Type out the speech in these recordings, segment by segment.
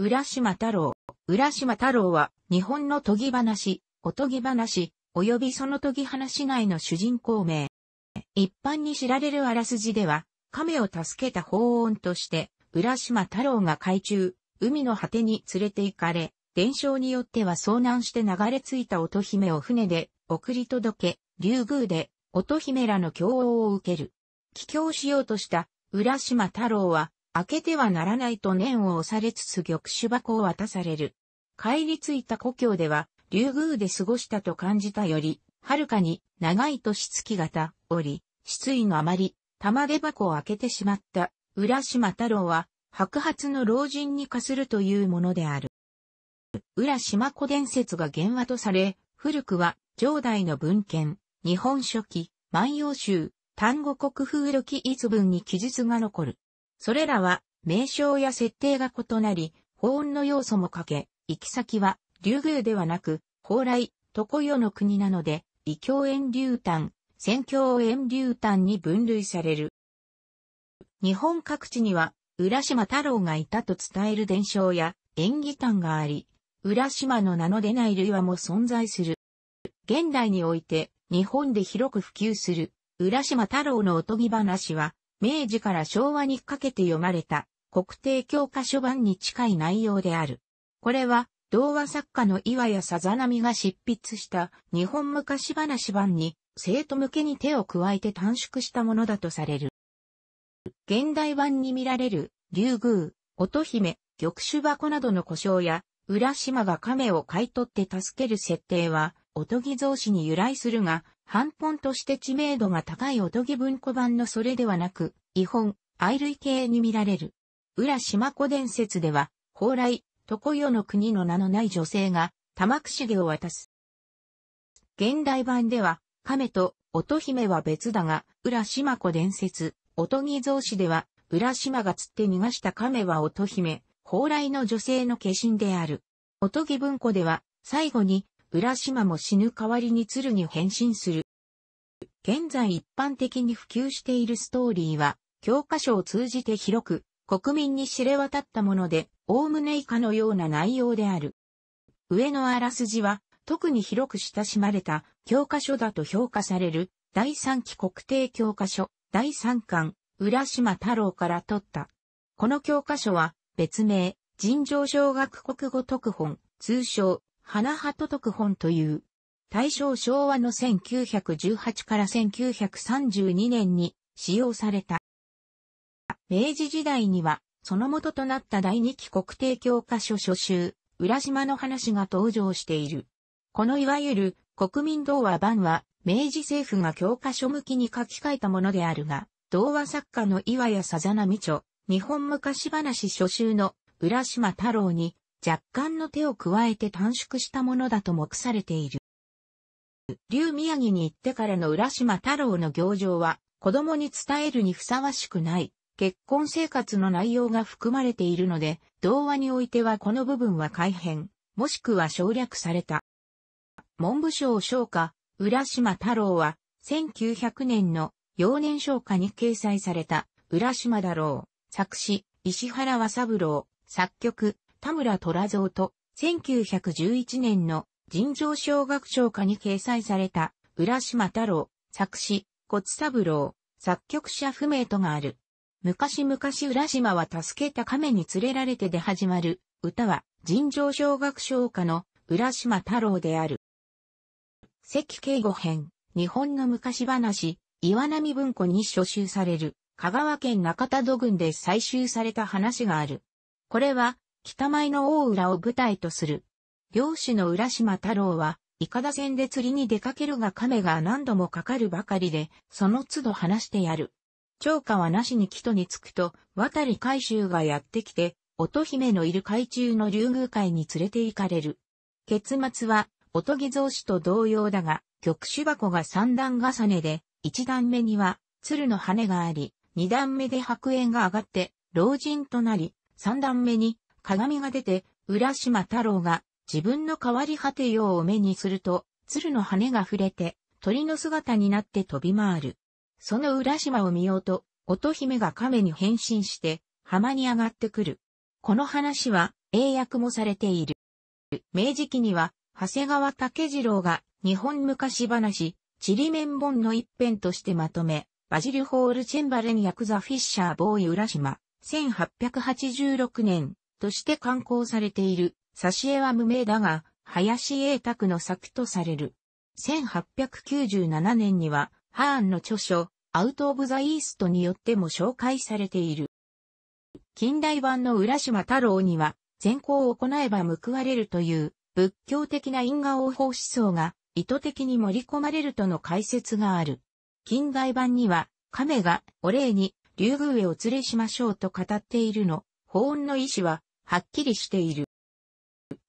浦島太郎。浦島太郎は、日本の研ぎ話、おとぎ話、及びその研ぎ話内の主人公名。一般に知られるあらすじでは、亀を助けた法恩として、浦島太郎が海中、海の果てに連れて行かれ、伝承によっては遭難して流れ着いた乙姫を船で送り届け、竜宮で乙姫らの共応を受ける。帰郷しようとした浦島太郎は開けてはならないと念を押されつつ玉手箱を渡される。帰り着いた故郷では、竜宮で過ごしたと感じたより、はるかに長い年月型、おり、失意のあまり、玉手箱を開けてしまった、浦島太郎は、白髪の老人に化するというものである。浦島子伝説が原話とされ、古くは、上代の文献、日本書紀、万葉集、丹後国風録記逸文に記述が残る。それらは名称や設定が異なり、保温の要素もかけ、行き先は、竜宮ではなく、蓬莱、常世の国なので、異教遠竜丹、宣教遠竜丹に分類される。日本各地には、浦島太郎がいたと伝える伝承や演技譚があり、浦島の名の出ない類話も存在する。現代において、日本で広く普及する、浦島太郎のおとぎ話は、明治から昭和にかけて読まれた国定教科書版に近い内容である。これは、童話作家の岩谷さざなみが執筆した日本昔話版に生徒向けに手を加えて短縮したものだとされる。現代版に見られる竜宮、乙姫、玉手箱などの故障や浦島が亀を買い取って助ける設定は、おとぎ造詞に由来するが、半本として知名度が高いおとぎ文庫版のそれではなく、違本、愛類系に見られる。浦島子伝説では、蓬莱、常世の国の名のない女性が、玉串毛を渡す。現代版では、亀と乙姫は別だが、浦島子伝説、乙ぎ造詞では、浦島が釣って逃がした亀は乙姫、蓬莱の女性の化身である。乙ぎ文庫では、最後に、浦島も死ぬ代わりに鶴に変身する。現在一般的に普及しているストーリーは、教科書を通じて広く、国民に知れ渡ったもので、おおむね以下のような内容である。上のあらすじは、特に広く親しまれた教科書だと評価される、第3期国定教科書、第3巻、浦島太郎から取った。この教科書は、別名、尋常小学国語特本、通称、花鳩徳本という、大正昭和の1918から1932年に使用された。明治時代には、その元となった第二期国定教科書書集、浦島の話が登場している。このいわゆる国民童話版は、明治政府が教科書向きに書き換えたものであるが、童話作家の岩谷さざなみ著、日本昔話書集の浦島太郎に若干の手を加えて短縮したものだと目されている。竜宮城に行ってからの浦島太郎の行情は、子供に伝えるにふさわしくない、結婚生活の内容が含まれているので、童話においてはこの部分は改変、もしくは省略された。文部省商家、浦島太郎は、1900年の幼年商家に掲載された、浦島太郎、作詞、石原和三郎、作曲、田村虎蔵と、1911年の尋常小学唱歌に掲載された、浦島太郎、作詞、骨三郎、作曲者不明とがある。昔々浦島は助けた亀に連れられてで始まる、歌は、尋常小学唱歌の浦島太郎である。関慶吾編、日本の昔話、岩波文庫に書集される、香川県中田土郡で採集された話がある。これは、北前の大浦を舞台とする。漁師の浦島太郎は、イカダ船で釣りに出かけるが亀が何度もかかるばかりで、その都度話してやる。超過はなしに木戸に着くと、渡り海舟がやってきて、乙姫のいる海中の竜宮海に連れて行かれる。結末は、乙木造紙と同様だが、極手箱が三段重ねで、一段目には、鶴の羽があり、二段目で白煙が上がって、老人となり、三段目に、鏡が出て、浦島太郎が自分の変わり果てようを目にすると、鶴の羽が触れて、鳥の姿になって飛び回る。その浦島を見ようと、乙姫が亀に変身して、浜に上がってくる。この話は、英訳もされている。明治期には、長谷川竹次郎が、日本昔話、ちりめん本の一編としてまとめ、バジル・ホール・チェンバレン役ザ・フィッシャー・ボーイ・浦島、1886年、として刊行されている、挿絵は無名だが、林英卓の作とされる。1897年には、ハーンの著書、アウト・オブ・ザ・イーストによっても紹介されている。近代版の浦島太郎には、善行を行えば報われるという、仏教的な因果応報思想が、意図的に盛り込まれるとの解説がある。近代版には、亀が、お礼に、竜宮へお連れしましょうと語っているの、法音の意志は、はっきりしている。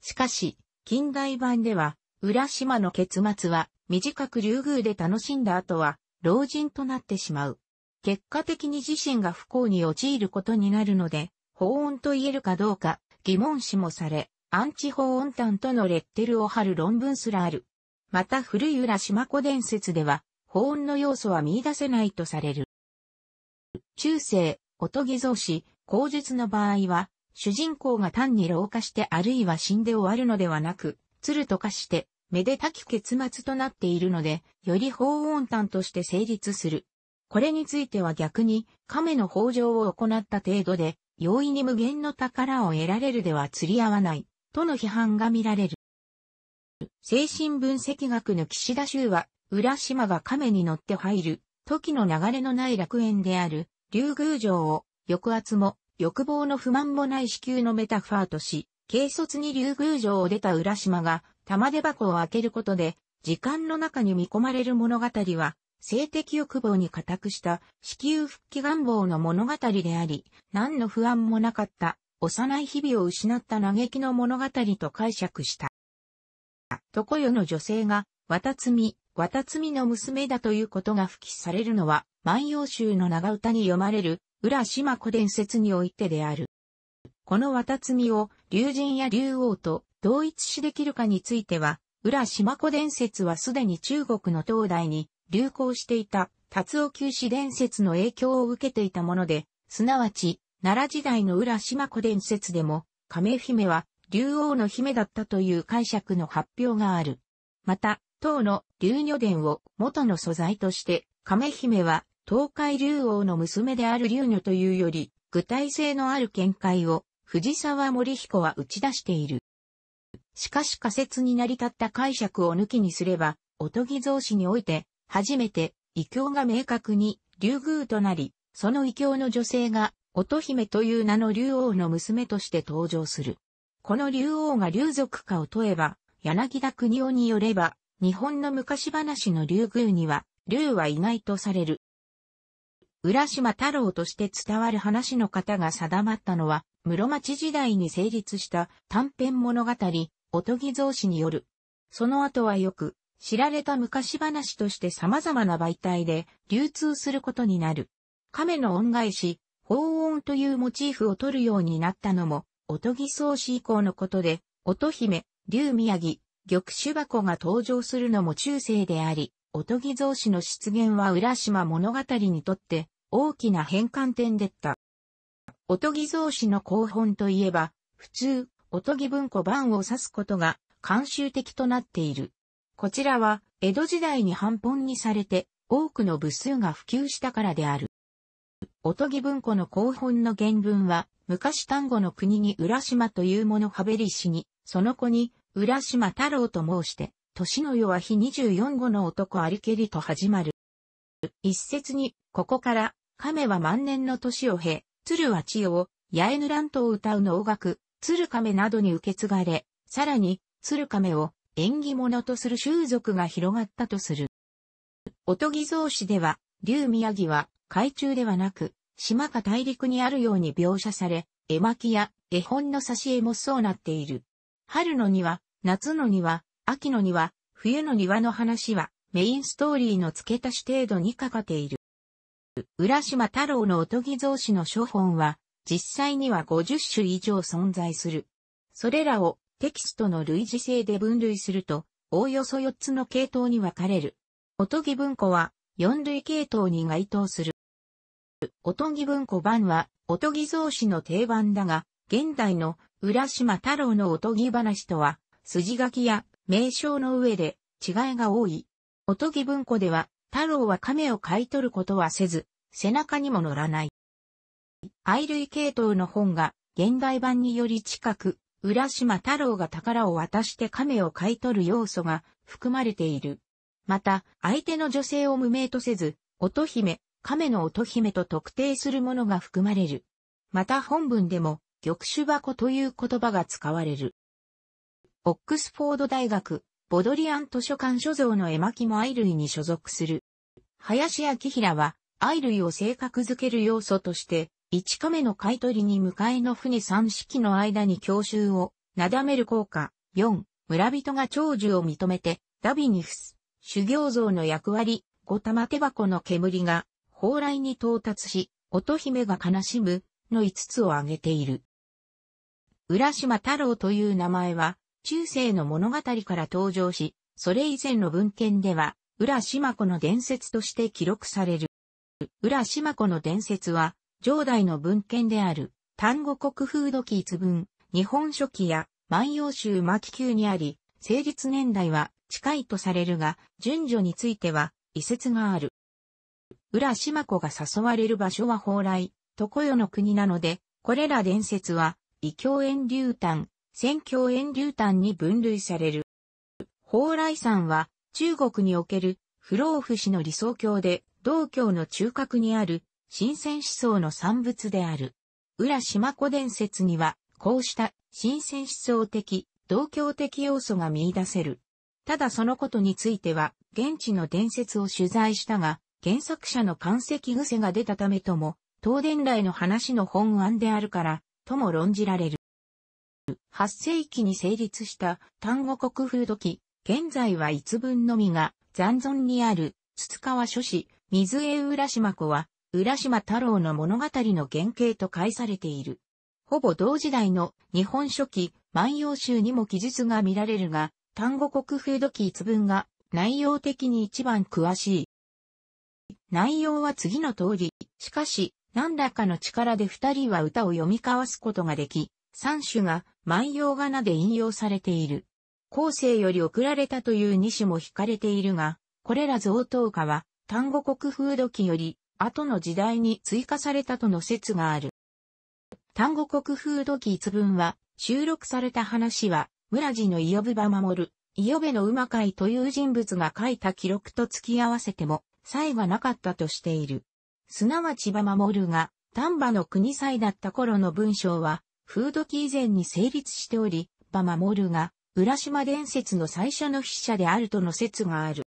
しかし、近代版では、浦島の結末は、短く竜宮で楽しんだ後は、老人となってしまう。結果的に自身が不幸に陥ることになるので、法音と言えるかどうか、疑問視もされ、アンチ法音端とのレッテルを貼る論文すらある。また古い浦島湖伝説では、法音の要素は見出せないとされる。中世、おとぎ造詞、口述の場合は、主人公が単に老化してあるいは死んで終わるのではなく、鶴と化して、めでたき結末となっているので、より法音端として成立する。これについては逆に、亀の法上を行った程度で、容易に無限の宝を得られるでは釣り合わない、との批判が見られる。精神分析学の岸田修は、浦島が亀に乗って入る、時の流れのない楽園である、竜宮城を、抑圧も、欲望の不満もない子宮のメタファーとし、軽率に竜宮城を出た浦島が玉手箱を開けることで、時間の中に見込まれる物語は、性的欲望に固くした子宮復帰願望の物語であり、何の不安もなかった幼い日々を失った嘆きの物語と解釈した。床世の女性が、渡摘、渡摘の娘だということが復帰されるのは、万葉集の長唄に読まれる浦島子伝説においてである。この綿摘を竜神や竜王と同一視できるかについては、浦島子伝説はすでに中国の東大に流行していた達尾九死伝説の影響を受けていたもので、すなわち、奈良時代の浦島子伝説でも、亀姫は竜王の姫だったという解釈の発表がある。また、唐の竜女伝を元の素材として、亀姫は東海竜王の娘である竜女というより、具体性のある見解を、藤沢森彦は打ち出している。しかし仮説に成り立った解釈を抜きにすれば、おとぎ造詞において、初めて、異教が明確に、竜宮となり、その異教の女性が、乙姫という名の竜王の娘として登場する。この竜王が竜族かを問えば、柳田国夫によれば、日本の昔話の竜宮には、竜はいないとされる。浦島太郎として伝わる話の方が定まったのは、室町時代に成立した短編物語、おとぎ造詞による。その後はよく、知られた昔話として様々な媒体で流通することになる。亀の恩返し、法音というモチーフを取るようになったのも、おとぎ創始以降のことで、乙姫、竜宮城、玉手箱が登場するのも中世であり、おとぎ造詞の出現は浦島物語にとって大きな変換点でった。おとぎ造詞の後本といえば、普通、おとぎ文庫版を指すことが慣習的となっている。こちらは、江戸時代に半本にされて、多くの部数が普及したからである。おとぎ文庫の後本の原文は、昔単語の国に浦島というものはべりしに、その子に、浦島太郎と申して、年の世は日24号の男ありけりと始まる。一説に、ここから、亀は万年の年を経、鶴は千代を、八重ぬ乱んとを歌う能楽、鶴亀などに受け継がれ、さらに、鶴亀を縁起物とする習俗が広がったとする。おとぎ造詞では、竜宮城は海中ではなく、島か大陸にあるように描写され、絵巻や絵本の挿絵もそうなっている。春のには、夏のには、秋の庭、冬の庭の話は、メインストーリーの付け足し程度に欠かっている。浦島太郎のおとぎ造詞の書本は、実際には50種以上存在する。それらをテキストの類似性で分類すると、おおよそ4つの系統に分かれる。おとぎ文庫は、4類系統に該当する。おとぎ文庫版は、おとぎ造詞の定番だが、現代の浦島太郎のおとぎ話とは、筋書きや名称の上で違いが多い。おとぎ文庫では、太郎は亀を買い取ることはせず、背中にも乗らない。愛類系統の本が現代版により近く、浦島太郎が宝を渡して亀を買い取る要素が含まれている。また、相手の女性を無名とせず、乙姫、亀の乙姫と特定するものが含まれる。また本文でも、玉手箱という言葉が使われる。オックスフォード大学、ボドリアン図書館所蔵の絵巻も愛類に所属する。林明平は、愛類を性格づける要素として、1カメの買取に迎えの船3式の間に教習を、なだめる効果、4、村人が長寿を認めて、ダビニフス、修行像の役割、5玉手箱の煙が、蓬莱に到達し、乙姫が悲しむ、の5つを挙げている。浦島太郎という名前は、中世の物語から登場し、それ以前の文献では、浦島子の伝説として記録される。浦島子の伝説は、上代の文献である、単語国風土記一文、日本書紀や万葉集巻宮にあり、成立年代は近いとされるが、順序については、遺説がある。浦島子が誘われる場所は蓬莱、常世の国なので、これら伝説は、異教園流丹、戦況遠流丹に分類される。蓬莱山は中国における不老不死の理想郷で、道教の中核にある神仙思想の産物である。浦島古伝説には、こうした神仙思想的、道教的要素が見出せる。ただそのことについては、現地の伝説を取材したが、原作者の関石癖が出たためとも、東伝来の話の本案であるから、とも論じられる。8世紀に成立した単語国風土記、現在は一文のみが残存にある、筒川書士、水江浦島子は、浦島太郎の物語の原型と解されている。ほぼ同時代の日本書紀、万葉集にも記述が見られるが、単語国風土記一文が内容的に一番詳しい。内容は次の通り、しかし、何らかの力で二人は歌を読み交わすことができ、三種が万葉仮名で引用されている。後世より送られたという二種も惹かれているが、これら贈答歌は単語国風土記より後の時代に追加されたとの説がある。単語国風土記一文は収録された話は村地の伊予部場守、る、伊予部の馬会という人物が書いた記録と付き合わせても、差異はなかったとしている。すなわち場守るが丹波の国祭だった頃の文章は、風土期以前に成立しており、馬守が、浦島伝説の最初の筆者であるとの説がある。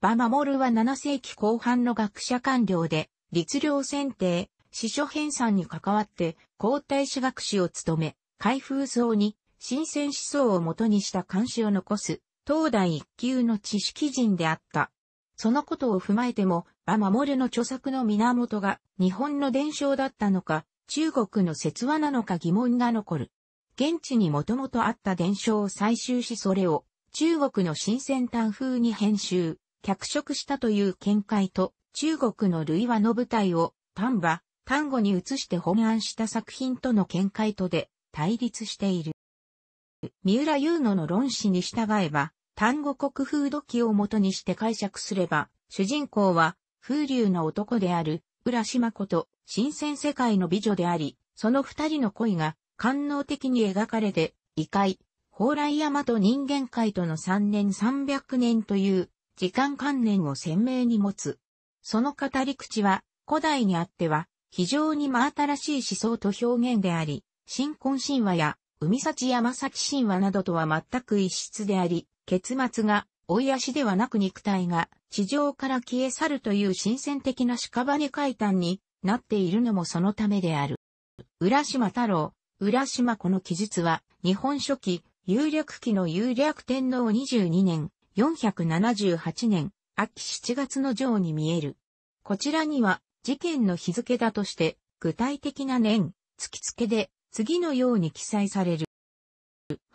馬守は7世紀後半の学者官僚で、律令選定、司書編纂に関わって、皇太子学士を務め、開封層に、新鮮思想をもとにした監視を残す、東大一級の知識人であった。そのことを踏まえても、馬守の著作の源が日本の伝承だったのか、中国の説話なのか疑問が残る。現地にもともとあった伝承を採集しそれを中国の新鮮端風に編集、脚色したという見解と中国の類話の舞台を丹波、丹後に移して本案した作品との見解とで対立している。三浦優乃の論旨に従えば、丹後国風土器をもとにして解釈すれば、主人公は風流の男である浦島こと新鮮世界の美女であり、その二人の恋が官能的に描かれて、異界、蓬莱山と人間界との三年三百年という時間観念を鮮明に持つ。その語り口は古代にあっては非常に真新しい思想と表現であり、新婚神話や海幸山幸神話などとは全く一質であり、結末が追い足ではなく肉体が地上から消え去るという新鮮的な屍階段になっているのもそのためである。浦島太郎、浦島この記述は、日本書紀、有略期の有略天皇22年、478年、秋7月の上に見える。こちらには、事件の日付だとして、具体的な年、月付で、次のように記載される。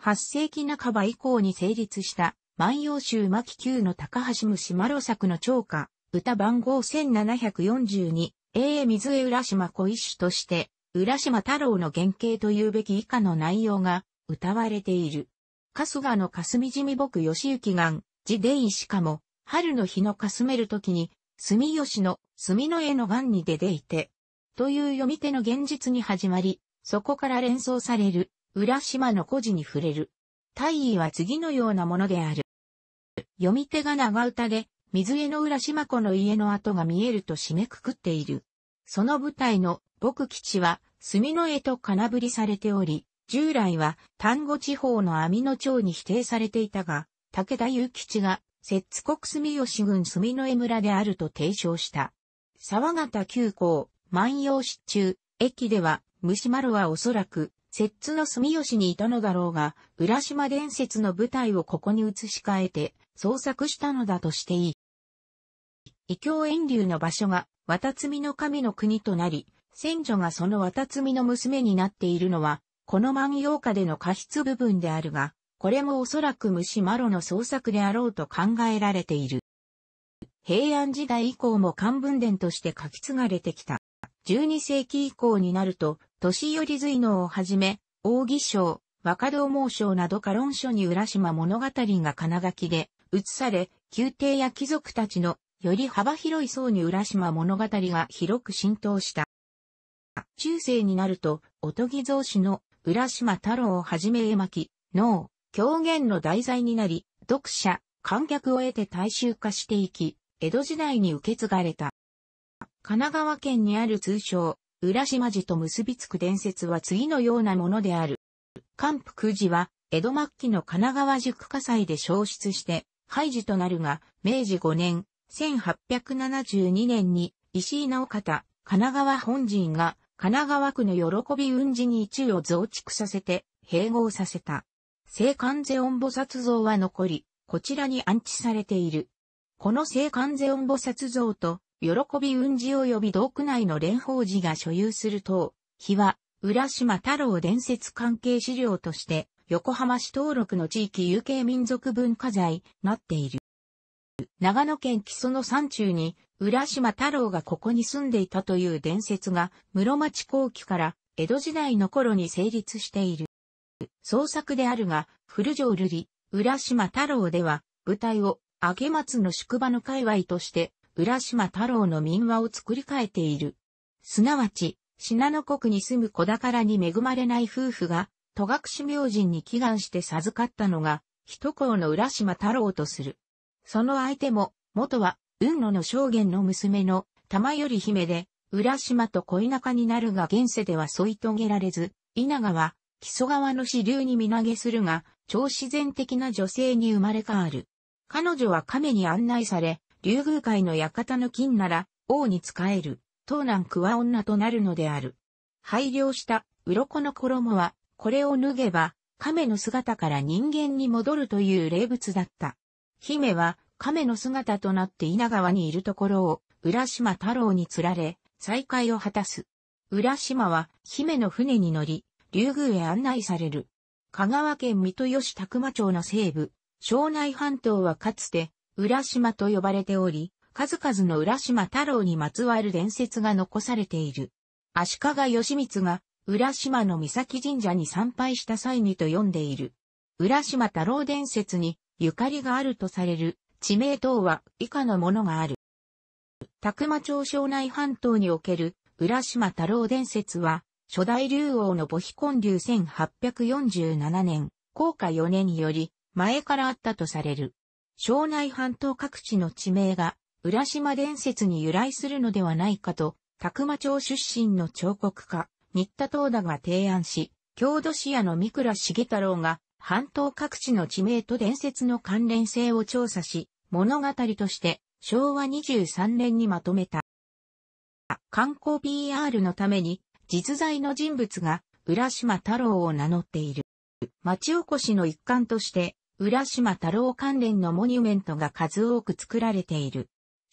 8世紀半ば以降に成立した、万葉集巻期級の高橋虫丸作の長歌、歌番号1742、A 水江浦島小一種として、浦島太郎の原型というべき以下の内容が歌われている。春日の霞じみ僕義行願、字でいしかも、春の日のかすめるときに、住吉の、墨の絵のんに出ていて、という読み手の現実に始まり、そこから連想される、浦島の故事に触れる。大意は次のようなものである。読み手が長唄で、水江の浦島湖の家の跡が見えると締めくくっている。その舞台の僕基地は、墨の絵と金振りされており、従来は丹後地方の網の町に否定されていたが、武田祐吉が、摂津国住吉郡墨の江村であると提唱した。沢形急行、万葉市中、駅では、虫丸はおそらく、摂津の住吉にいたのだろうが、浦島伝説の舞台をここに移し替えて、創作したのだとしていい。異教遠流の場所が、渡積の神の国となり、先女がその渡積の娘になっているのは、この万葉歌での過失部分であるが、これもおそらく虫マロの創作であろうと考えられている。平安時代以降も漢文伝として書き継がれてきた。12世紀以降になると、年寄り随能をはじめ、大義章、若道猛章など家論書に浦島物語が金書きで、移され、宮廷や貴族たちのより幅広い層に浦島物語が広く浸透した。中世になると、おとぎ造詞の浦島太郎をはじめ絵巻、脳、狂言の題材になり、読者、観客を得て大衆化していき、江戸時代に受け継がれた。神奈川県にある通称、浦島寺と結びつく伝説は次のようなものである。関福寺は、江戸末期の神奈川塾火災で消失して、廃寺となるが、明治5年、1872年に石井直方、神奈川本陣が神奈川区の喜び雲寺に一を増築させて併合させた。聖観世音菩薩像は残り、こちらに安置されている。この聖観世音菩薩像と、喜び雲寺及び道区内の蓮舫寺が所有すると、日は、浦島太郎伝説関係資料として、横浜市登録の地域有形民族文化財、なっている。長野県木曽の山中に、浦島太郎がここに住んでいたという伝説が、室町後期から江戸時代の頃に成立している。創作であるが、古城瑠璃、浦島太郎では、舞台を、明松の宿場の界隈として、浦島太郎の民話を作り変えている。すなわち、信濃国に住む子宝に恵まれない夫婦が、戸隠明神に祈願して授かったのが、一校の浦島太郎とする。その相手も、元は、雲野の証言の娘の玉より姫で、浦島と恋仲になるが現世では添い遂げられず、稲川は、木曽川の支流に身投げするが、超自然的な女性に生まれ変わる。彼女は亀に案内され、竜宮界の館の金なら、王に仕える、東南区は女となるのである。廃業した鱗の衣は、これを脱げば、亀の姿から人間に戻るという霊物だった。姫は亀の姿となって稲川にいるところを浦島太郎に釣られ、再会を果たす。浦島は姫の船に乗り、竜宮へ案内される。香川県三豊市宅間町の西部、庄内半島はかつて浦島と呼ばれており、数々の浦島太郎にまつわる伝説が残されている。足利義満が浦島の三崎神社に参拝した際にと読んでいる。浦島太郎伝説にゆかりがあるとされる地名等は以下のものがある。宅間町庄内半島における浦島太郎伝説は、初代竜王の母妃建流1847年、降下4年により、前からあったとされる。庄内半島各地の地名が、浦島伝説に由来するのではないかと、宅間町出身の彫刻家、新田東田が提案し、郷土市屋の三倉重太郎が半島各地の地名と伝説の関連性を調査し、物語として昭和23年にまとめた。観光 PR のために実在の人物が浦島太郎を名乗っている。町おこしの一環として、浦島太郎関連のモニュメントが数多く作られている。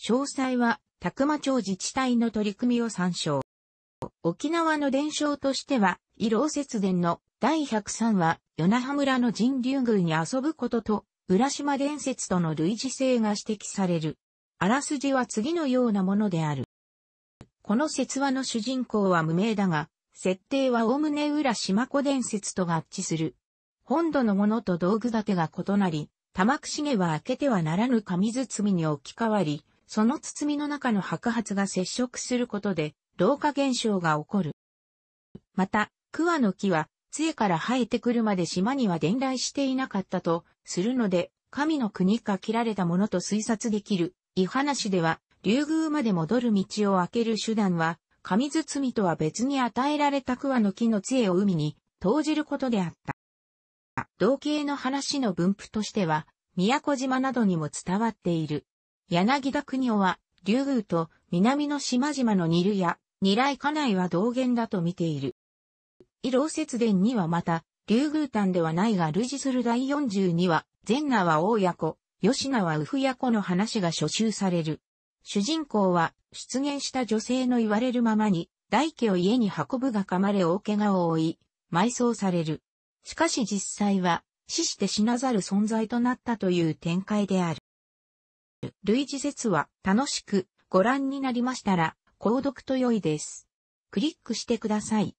詳細は、宅間町自治体の取り組みを参照。沖縄の伝承としては、色節電の第103話、与那覇村の人流宮に遊ぶことと、浦島伝説との類似性が指摘される。あらすじは次のようなものである。この説話の主人公は無名だが、設定は概ね浦島古伝説と合致する。本土のものと道具立てが異なり、玉串毛は開けてはならぬ紙包みに置き換わり、その包みの中の白髪が接触することで、老化現象が起こる。また、桑の木は杖から生えてくるまで島には伝来していなかったと、するので、神の国か切られたものと推察できる。い話では、竜宮まで戻る道を開ける手段は、神包みとは別に与えられた桑の木の杖を海に投じることであった。同型の話の分布としては、宮古島などにも伝わっている。柳田国夫は、竜宮と南の島々のニルや、二来家内は同源だと見ている。医療節電にはまた、竜宮丹ではないが類似する第42話、善名は大子、吉名はウフ子の話が初集される。主人公は、出現した女性の言われるままに、大家を家に運ぶが噛まれ大怪我を負い、埋葬される。しかし実際は、死して死なざる存在となったという展開である。類似説は楽しくご覧になりましたら、購読と良いです。クリックしてください。